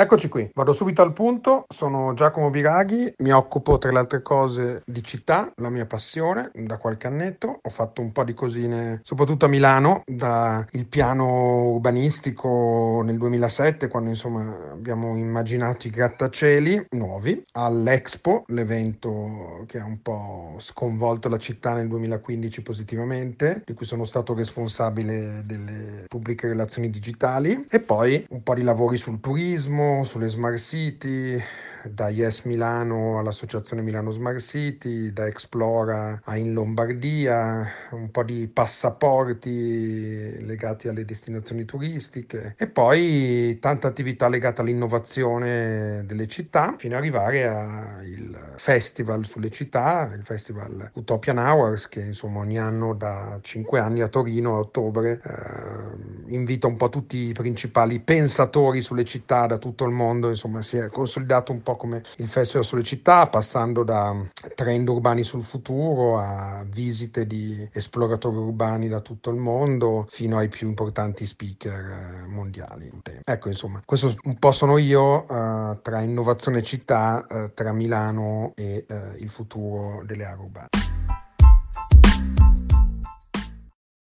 Eccoci qui, vado subito al punto, sono Giacomo Viraghi, mi occupo tra le altre cose di città, la mia passione, da qualche annetto, ho fatto un po' di cosine soprattutto a Milano, dal piano urbanistico nel 2007 quando insomma abbiamo immaginato i grattacieli nuovi, all'Expo, l'evento che ha un po' sconvolto la città nel 2015 positivamente, di cui sono stato responsabile delle pubbliche relazioni digitali e poi un po' di lavori sul turismo, sulle Smart City, da Yes Milano all'Associazione Milano Smart City, da Explora a In Lombardia, un po' di passaporti legati alle destinazioni turistiche e poi tanta attività legata all'innovazione delle città fino ad arrivare al festival sulle città, il festival Utopian Hours che insomma ogni anno da 5 anni a Torino a ottobre eh, invita un po' tutti i principali pensatori sulle città da tutto il mondo, insomma si è consolidato un po' come il Festival sulle città, passando da mm, trend urbani sul futuro a visite di esploratori urbani da tutto il mondo fino ai più importanti speaker eh, mondiali. Ecco, insomma, questo un po' sono io uh, tra innovazione città, uh, tra Milano e uh, il futuro delle aree urbane.